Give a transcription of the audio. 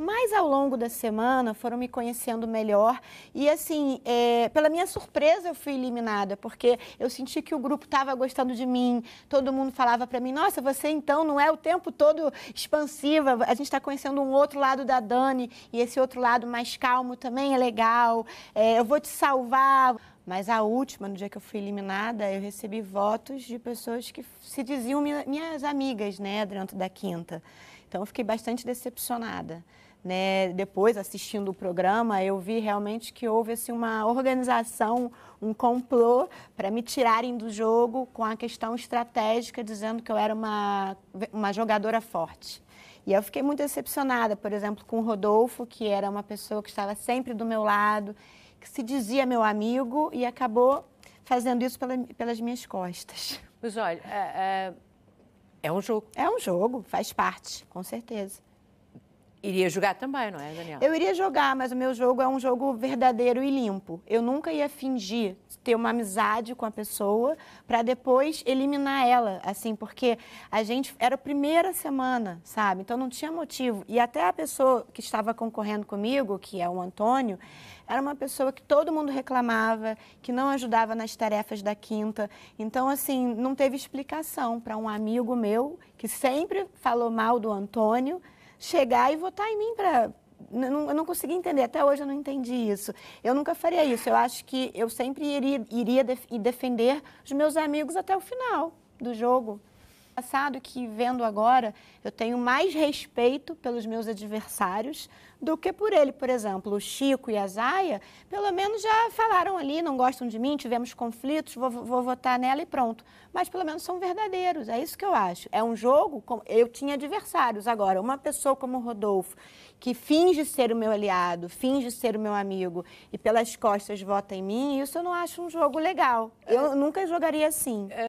Mas ao longo da semana foram me conhecendo melhor e assim, é, pela minha surpresa eu fui eliminada, porque eu senti que o grupo estava gostando de mim, todo mundo falava para mim, nossa, você então não é o tempo todo expansiva, a gente está conhecendo um outro lado da Dani e esse outro lado mais calmo também é legal, é, eu vou te salvar. Mas a última, no dia que eu fui eliminada, eu recebi votos de pessoas que se diziam minhas amigas, né, dentro da quinta. Então eu fiquei bastante decepcionada né, depois assistindo o programa, eu vi realmente que houve assim, uma organização, um complô para me tirarem do jogo com a questão estratégica, dizendo que eu era uma, uma jogadora forte. E eu fiquei muito decepcionada, por exemplo, com o Rodolfo, que era uma pessoa que estava sempre do meu lado, que se dizia meu amigo e acabou fazendo isso pela, pelas minhas costas. Mas olha, é, é, é um jogo. É um jogo, faz parte, com certeza. Iria jogar também, não é, Daniel? Eu iria jogar, mas o meu jogo é um jogo verdadeiro e limpo. Eu nunca ia fingir ter uma amizade com a pessoa para depois eliminar ela, assim, porque a gente era a primeira semana, sabe? Então não tinha motivo. E até a pessoa que estava concorrendo comigo, que é o Antônio, era uma pessoa que todo mundo reclamava, que não ajudava nas tarefas da quinta. Então, assim, não teve explicação para um amigo meu que sempre falou mal do Antônio chegar e votar em mim para não, eu não consegui entender, até hoje eu não entendi isso. Eu nunca faria isso. Eu acho que eu sempre iria, iria def, defender os meus amigos até o final do jogo passado que vendo agora, eu tenho mais respeito pelos meus adversários do que por ele. Por exemplo, o Chico e a Zaya, pelo menos já falaram ali, não gostam de mim, tivemos conflitos, vou, vou votar nela e pronto. Mas pelo menos são verdadeiros, é isso que eu acho. É um jogo, com... eu tinha adversários. Agora, uma pessoa como o Rodolfo, que finge ser o meu aliado, finge ser o meu amigo e pelas costas vota em mim, isso eu não acho um jogo legal. Eu é... nunca jogaria assim. É...